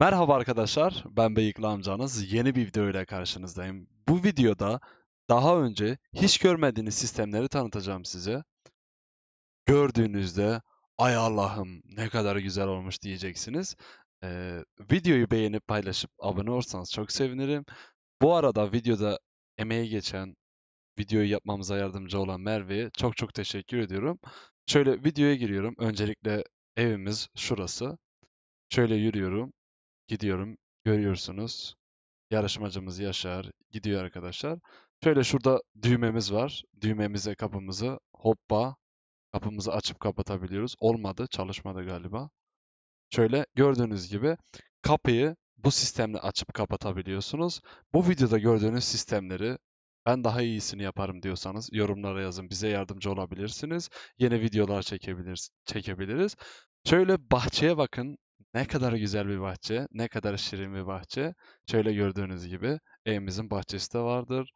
Merhaba arkadaşlar, ben Beyikli amcanız. Yeni bir video ile karşınızdayım. Bu videoda daha önce hiç görmediğiniz sistemleri tanıtacağım size. Gördüğünüzde, ay Allah'ım ne kadar güzel olmuş diyeceksiniz. Ee, videoyu beğenip paylaşıp abone olursanız çok sevinirim. Bu arada videoda emeği geçen, videoyu yapmamıza yardımcı olan Merve'ye çok çok teşekkür ediyorum. Şöyle videoya giriyorum. Öncelikle evimiz şurası. Şöyle yürüyorum. Gidiyorum, görüyorsunuz. Yarışmacımız Yaşar gidiyor arkadaşlar. Şöyle şurada düğmemiz var. Düğmemize kapımızı hoppa kapımızı açıp kapatabiliyoruz. Olmadı, çalışmadı galiba. Şöyle gördüğünüz gibi kapıyı bu sistemle açıp kapatabiliyorsunuz. Bu videoda gördüğünüz sistemleri ben daha iyisini yaparım diyorsanız yorumlara yazın. Bize yardımcı olabilirsiniz. Yeni videolar çekebiliriz. çekebiliriz. Şöyle bahçeye bakın. Ne kadar güzel bir bahçe, ne kadar şirin bir bahçe. Şöyle gördüğünüz gibi evimizin bahçesi de vardır.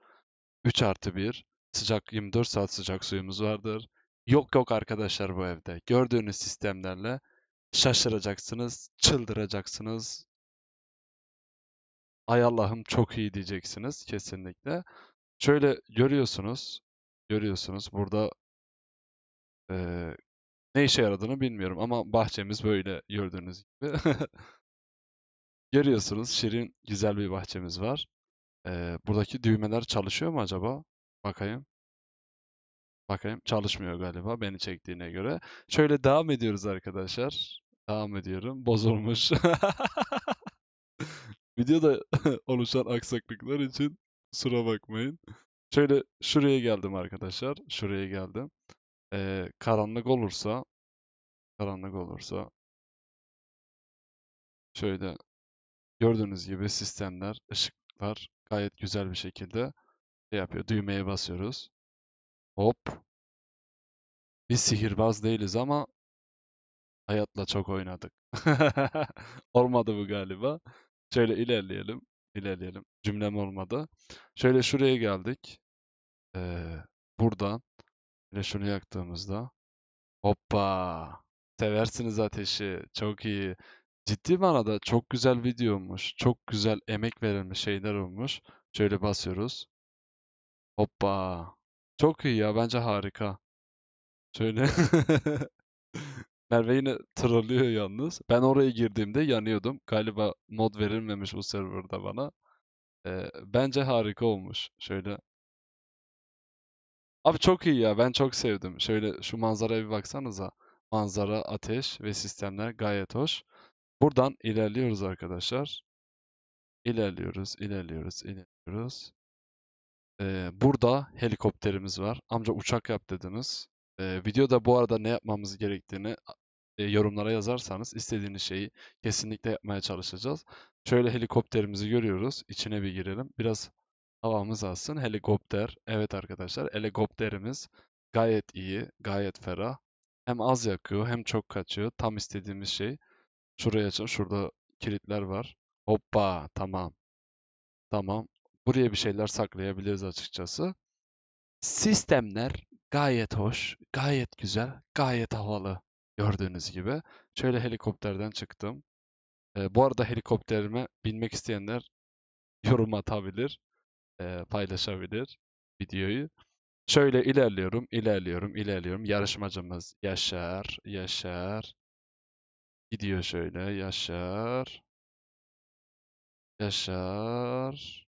3 artı 1, sıcak 24 saat sıcak suyumuz vardır. Yok yok arkadaşlar bu evde. Gördüğünüz sistemlerle şaşıracaksınız, çıldıracaksınız. Ay Allah'ım çok iyi diyeceksiniz kesinlikle. Şöyle görüyorsunuz, görüyorsunuz burada e, ne işe yaradığını bilmiyorum ama bahçemiz böyle gördüğünüz gibi. Görüyorsunuz şirin güzel bir bahçemiz var. Ee, buradaki düğmeler çalışıyor mu acaba? Bakayım. Bakayım çalışmıyor galiba beni çektiğine göre. Şöyle devam ediyoruz arkadaşlar. Devam ediyorum. Bozulmuş. Videoda oluşan aksaklıklar için kusura bakmayın. Şöyle şuraya geldim arkadaşlar. Şuraya geldim. Ee, karanlık olursa karanlık olursa şöyle gördüğünüz gibi sistemler, ışıklar gayet güzel bir şekilde şey yapıyor. Düğmeye basıyoruz. Hop. Biz sihirbaz değiliz ama hayatla çok oynadık. Olmadı bu galiba. Şöyle ilerleyelim. ilerleyelim. Cümlem olmadı. Şöyle şuraya geldik. Ee, buradan ve şunu yaktığımızda. Hoppa. Seversiniz ateşi. Çok iyi. Ciddi manada çok güzel video olmuş. Çok güzel emek verilmiş şeyler olmuş. Şöyle basıyoruz. Hoppa. Çok iyi ya. Bence harika. Şöyle. Merve yine trollüyor yalnız. Ben oraya girdiğimde yanıyordum. Galiba mod verilmemiş bu serverda bana. Ee, bence harika olmuş. Şöyle Abi çok iyi ya. Ben çok sevdim. Şöyle şu manzaraya bir baksanıza. Manzara, ateş ve sistemler gayet hoş. Buradan ilerliyoruz arkadaşlar. İlerliyoruz, ilerliyoruz, ilerliyoruz. Ee, burada helikopterimiz var. Amca uçak yap dediniz. Ee, videoda bu arada ne yapmamız gerektiğini e, yorumlara yazarsanız istediğiniz şeyi kesinlikle yapmaya çalışacağız. Şöyle helikopterimizi görüyoruz. İçine bir girelim. Biraz Havamız alsın. Helikopter. Evet arkadaşlar helikopterimiz gayet iyi, gayet ferah. Hem az yakıyor hem çok kaçıyor. Tam istediğimiz şey. Şuraya açın. Şurada kilitler var. Hoppa tamam. Tamam. Buraya bir şeyler saklayabiliriz açıkçası. Sistemler gayet hoş, gayet güzel, gayet havalı gördüğünüz gibi. Şöyle helikopterden çıktım. E, bu arada helikopterime binmek isteyenler yorum atabilir e, paylaşabilir videoyu. Şöyle ilerliyorum, ilerliyorum, ilerliyorum. Yarışmacımız Yaşar, Yaşar. Gidiyor şöyle, Yaşar. Yaşar.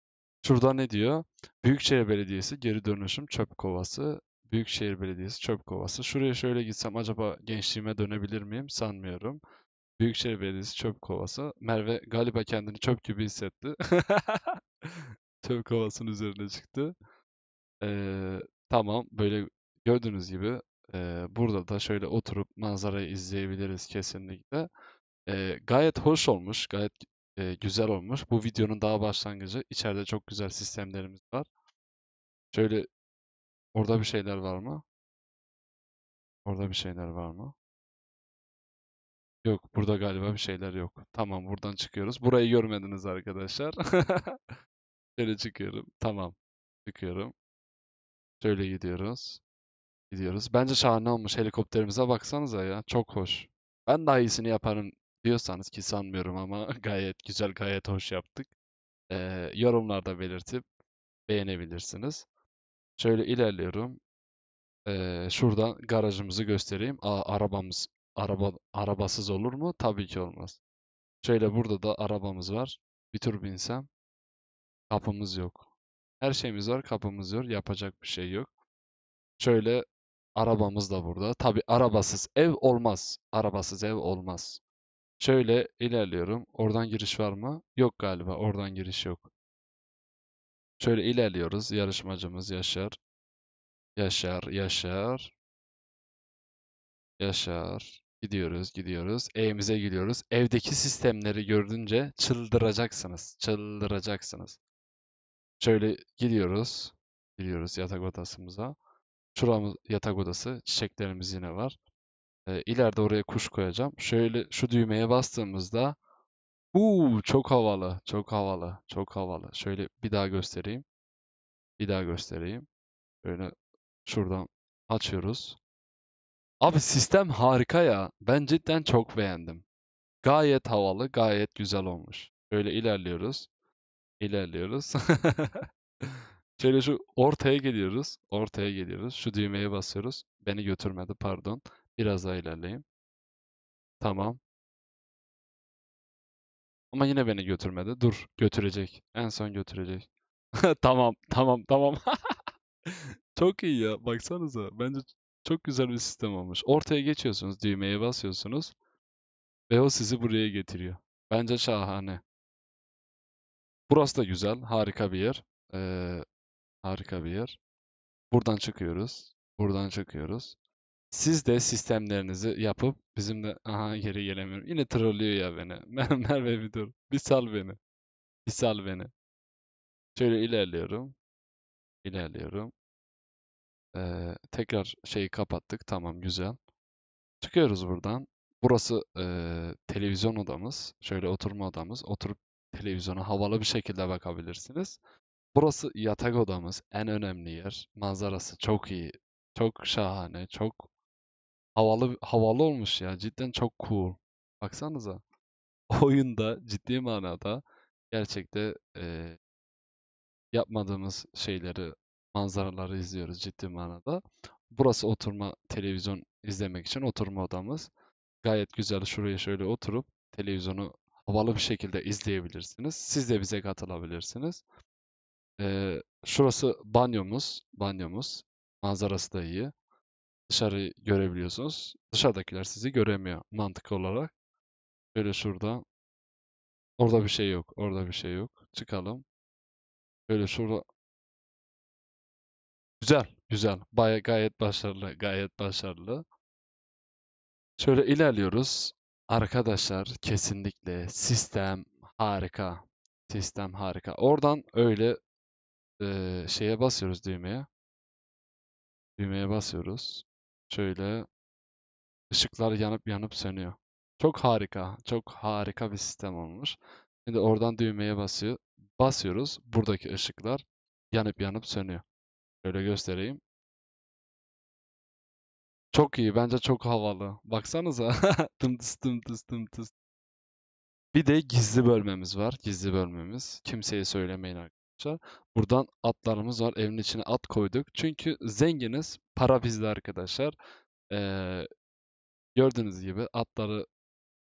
Şurada ne diyor? Büyükşehir Belediyesi geri dönüşüm çöp kovası. Büyükşehir Belediyesi çöp kovası. Şuraya şöyle gitsem acaba gençliğime dönebilir miyim? Sanmıyorum. Büyükşehir Belediyesi çöp kovası. Merve galiba kendini çöp gibi hissetti. Türk havasının üzerine çıktı. Ee, tamam böyle gördüğünüz gibi e, burada da şöyle oturup manzarayı izleyebiliriz kesinlikle. Ee, gayet hoş olmuş, gayet e, güzel olmuş. Bu videonun daha başlangıcı. İçeride çok güzel sistemlerimiz var. Şöyle orada bir şeyler var mı? Orada bir şeyler var mı? Yok, burada galiba bir şeyler yok. Tamam, buradan çıkıyoruz. Burayı görmediniz arkadaşlar. Şöyle çıkıyorum. Tamam. Çıkıyorum. Şöyle gidiyoruz. Gidiyoruz. Bence şahane olmuş. Helikopterimize baksanıza ya. Çok hoş. Ben daha iyisini yaparım diyorsanız ki sanmıyorum ama gayet güzel, gayet hoş yaptık. Ee, yorumlarda belirtip beğenebilirsiniz. Şöyle ilerliyorum. Ee, şuradan garajımızı göstereyim. Aa, arabamız araba arabasız olur mu? Tabii ki olmaz. Şöyle burada da arabamız var. Bir tur binsem. Kapımız yok. Her şeyimiz var, kapımız yok. Yapacak bir şey yok. Şöyle arabamız da burada. Tabi arabasız ev olmaz. Arabasız ev olmaz. Şöyle ilerliyorum. Oradan giriş var mı? Yok galiba. Oradan giriş yok. Şöyle ilerliyoruz. Yarışmacımız Yaşar. Yaşar, Yaşar. Yaşar. Gidiyoruz, gidiyoruz. Evimize gidiyoruz. Evdeki sistemleri gördünce çıldıracaksınız. Çıldıracaksınız. Şöyle gidiyoruz. gidiyoruz yatak odasımıza. Şuramız yatak odası. Çiçeklerimiz yine var. E, ileride oraya kuş koyacağım. Şöyle şu düğmeye bastığımızda Uuu çok havalı, çok havalı, çok havalı. Şöyle bir daha göstereyim. Bir daha göstereyim. Böyle şuradan açıyoruz. Abi sistem harika ya. Ben cidden çok beğendim. Gayet havalı, gayet güzel olmuş. Böyle ilerliyoruz. İlerliyoruz. Şöyle şu ortaya geliyoruz. Ortaya geliyoruz. Şu düğmeye basıyoruz. Beni götürmedi pardon. Biraz daha ilerleyeyim. Tamam. Ama yine beni götürmedi. Dur götürecek. En son götürecek. tamam tamam tamam. çok iyi ya. Baksanıza. Bence çok güzel bir sistem olmuş. Ortaya geçiyorsunuz. Düğmeye basıyorsunuz. Ve o sizi buraya getiriyor. Bence şahane. Burası da güzel. Harika bir yer. Ee, harika bir yer. Buradan çıkıyoruz. Buradan çıkıyoruz. Siz de sistemlerinizi yapıp bizimle... Aha geri gelemiyorum. Yine trollüyor ya beni. Merve bir dur. Bir sal beni. Bir sal beni. Şöyle ilerliyorum. İlerliyorum. Ee, tekrar şeyi kapattık. Tamam güzel. Çıkıyoruz buradan. Burası e, televizyon odamız. Şöyle oturma odamız. Oturup televizyona havalı bir şekilde bakabilirsiniz. Burası yatak odamız, en önemli yer. Manzarası çok iyi, çok şahane, çok havalı havalı olmuş ya. Cidden çok cool. Baksanıza. Oyunda ciddi manada gerçekte e, yapmadığımız şeyleri, manzaraları izliyoruz ciddi manada. Burası oturma televizyon izlemek için oturma odamız. Gayet güzel şuraya şöyle oturup televizyonu havalı bir şekilde izleyebilirsiniz. Siz de bize katılabilirsiniz. Ee, şurası banyomuz. Banyomuz. Manzarası da iyi. Dışarı görebiliyorsunuz. Dışarıdakiler sizi göremiyor Mantık olarak. Şöyle şurada. Orada bir şey yok. Orada bir şey yok. Çıkalım. Şöyle şurada. Güzel. Güzel. Baya gayet başarılı. Gayet başarılı. Şöyle ilerliyoruz. Arkadaşlar kesinlikle sistem harika. Sistem harika. Oradan öyle e, şeye basıyoruz düğmeye. Düğmeye basıyoruz. Şöyle ışıklar yanıp yanıp sönüyor. Çok harika. Çok harika bir sistem olmuş. Şimdi oradan düğmeye basıyor. Basıyoruz. Buradaki ışıklar yanıp yanıp sönüyor. Şöyle göstereyim. Çok iyi. Bence çok havalı. Baksanıza. Dımtıs dımtıs dımtıs. Bir de gizli bölmemiz var. Gizli bölmemiz. Kimseye söylemeyin arkadaşlar. Buradan atlarımız var. Evin içine at koyduk. Çünkü zenginiz. Para bizde arkadaşlar. Ee, gördüğünüz gibi atları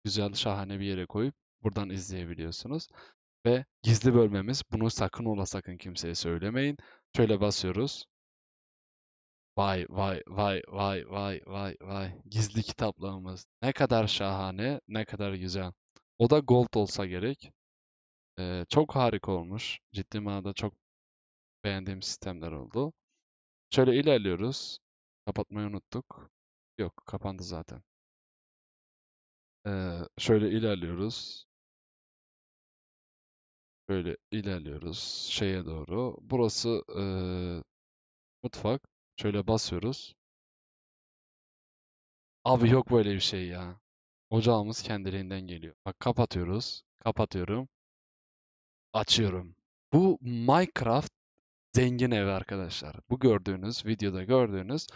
güzel şahane bir yere koyup buradan izleyebiliyorsunuz. Ve gizli bölmemiz. Bunu sakın ola sakın kimseye söylemeyin. Şöyle basıyoruz. Vay vay vay vay vay vay vay. Gizli kitaplığımız. Ne kadar şahane, ne kadar güzel. O da gold olsa gerek. Ee, çok harika olmuş. Ciddi manada çok beğendiğim sistemler oldu. Şöyle ilerliyoruz. Kapatmayı unuttuk. Yok, kapandı zaten. Ee, şöyle ilerliyoruz. Böyle ilerliyoruz şeye doğru. Burası e, mutfak. Şöyle basıyoruz. Abi yok böyle bir şey ya. Ocağımız kendiliğinden geliyor. Bak kapatıyoruz. Kapatıyorum. Açıyorum. Bu Minecraft zengin evi arkadaşlar. Bu gördüğünüz, videoda gördüğünüz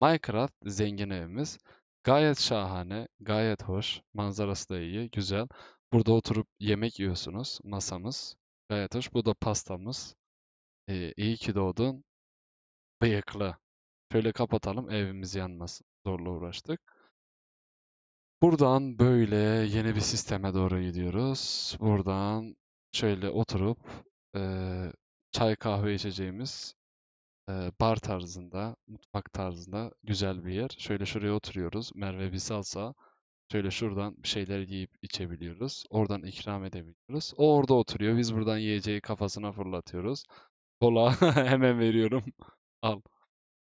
Minecraft zengin evimiz. Gayet şahane, gayet hoş. Manzarası da iyi, güzel. Burada oturup yemek yiyorsunuz. Masamız gayet hoş. Bu da pastamız. Ee, iyi ki doğdun. Bıyıklı. Şöyle kapatalım evimiz yanmasın. Zorla uğraştık. Buradan böyle yeni bir sisteme doğru gidiyoruz. Buradan şöyle oturup e, çay kahve içeceğimiz e, bar tarzında, mutfak tarzında güzel bir yer. Şöyle şuraya oturuyoruz. Merve bizi alsa şöyle şuradan bir şeyler yiyip içebiliyoruz. Oradan ikram edebiliyoruz. O orada oturuyor. Biz buradan yiyeceği kafasına fırlatıyoruz. Kola hemen veriyorum. Al.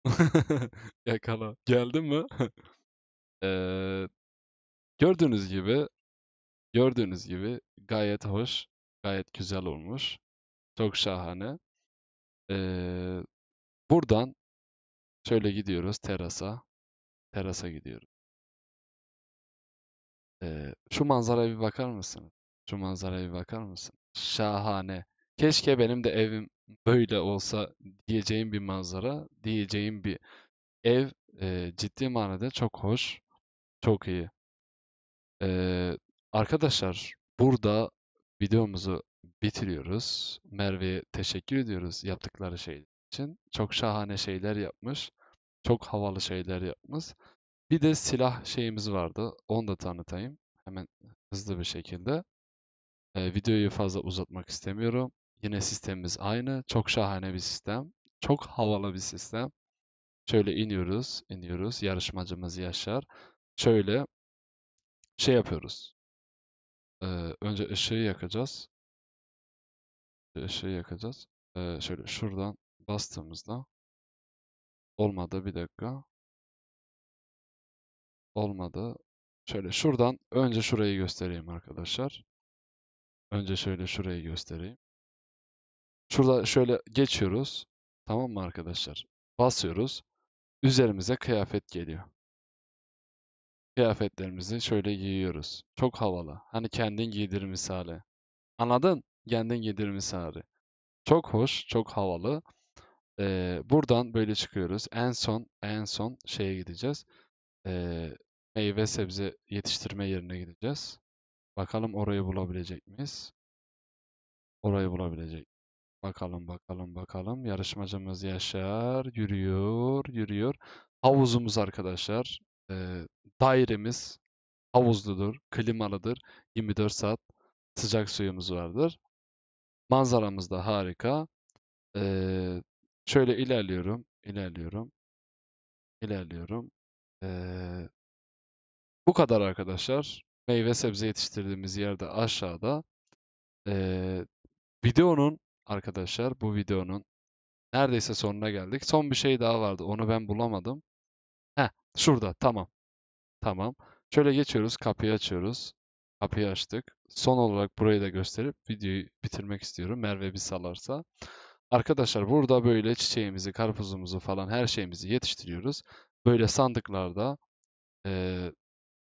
Yakala. geldi mi? Eee, gördüğünüz gibi gördüğünüz gibi gayet hoş, gayet güzel olmuş. Çok şahane. Eee, buradan şöyle gidiyoruz terasa. Terasa gidiyoruz. Eee, şu manzaraya bir bakar mısın? Şu manzaraya bir bakar mısın? Şahane. Keşke benim de evim böyle olsa diyeceğim bir manzara, diyeceğim bir ev e, ciddi manada çok hoş, çok iyi. E, arkadaşlar burada videomuzu bitiriyoruz. Merve'ye teşekkür ediyoruz yaptıkları şey için. Çok şahane şeyler yapmış. Çok havalı şeyler yapmış. Bir de silah şeyimiz vardı. Onu da tanıtayım. Hemen hızlı bir şekilde. E, videoyu fazla uzatmak istemiyorum. Yine sistemimiz aynı. Çok şahane bir sistem. Çok havalı bir sistem. Şöyle iniyoruz, iniyoruz. Yarışmacımız Yaşar. Şöyle şey yapıyoruz. Ee, önce ışığı yakacağız. ışığı yakacağız. Ee, şöyle şuradan bastığımızda olmadı bir dakika. Olmadı. Şöyle şuradan önce şurayı göstereyim arkadaşlar. Önce şöyle şurayı göstereyim. Şurada şöyle geçiyoruz. Tamam mı arkadaşlar? Basıyoruz. Üzerimize kıyafet geliyor. Kıyafetlerimizi şöyle giyiyoruz. Çok havalı. Hani kendin giydir misali. Anladın? Kendin giydir misali. Çok hoş, çok havalı. Ee, buradan böyle çıkıyoruz. En son, en son şeye gideceğiz. Ee, meyve sebze yetiştirme yerine gideceğiz. Bakalım orayı bulabilecek miyiz? Orayı bulabilecek Bakalım bakalım bakalım. Yarışmacımız Yaşar yürüyor yürüyor. Havuzumuz arkadaşlar. E, dairemiz havuzludur, klimalıdır. 24 saat sıcak suyumuz vardır. Manzaramız da harika. E, şöyle ilerliyorum, ilerliyorum, ilerliyorum. E, bu kadar arkadaşlar. Meyve sebze yetiştirdiğimiz yerde aşağıda. E, videonun arkadaşlar bu videonun neredeyse sonuna geldik. Son bir şey daha vardı. Onu ben bulamadım. Heh, şurada. Tamam. Tamam. Şöyle geçiyoruz. Kapıyı açıyoruz. Kapıyı açtık. Son olarak burayı da gösterip videoyu bitirmek istiyorum. Merve bir salarsa. Arkadaşlar burada böyle çiçeğimizi, karpuzumuzu falan her şeyimizi yetiştiriyoruz. Böyle sandıklarda e,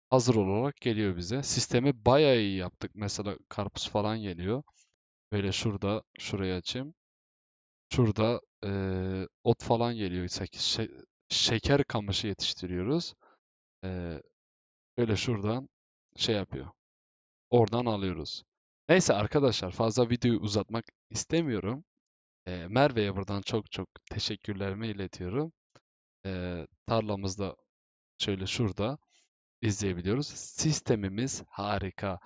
hazır olarak geliyor bize. Sistemi bayağı iyi yaptık. Mesela karpuz falan geliyor. Böyle şurada, şurayı açayım. Şurada e, ot falan geliyor. Şe şeker kamışı yetiştiriyoruz. E, böyle şuradan şey yapıyor. Oradan alıyoruz. Neyse arkadaşlar fazla videoyu uzatmak istemiyorum. E, Merve'ye buradan çok çok teşekkürlerimi iletiyorum. E, tarlamızda şöyle şurada izleyebiliyoruz. Sistemimiz harika.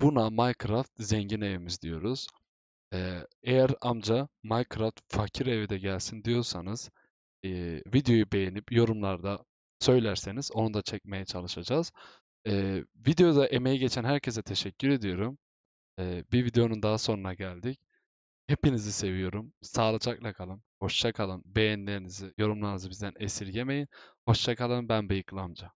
Buna Minecraft zengin evimiz diyoruz eğer amca Minecraft fakir evi de gelsin diyorsanız e, videoyu beğenip yorumlarda söylerseniz onu da çekmeye çalışacağız. Ee, videoda emeği geçen herkese teşekkür ediyorum. Ee, bir videonun daha sonuna geldik. Hepinizi seviyorum. Sağlıcakla kalın. Hoşça kalın. Beğenilerinizi, yorumlarınızı bizden esirgemeyin. Hoşça kalın. Ben Bıyıklı amca.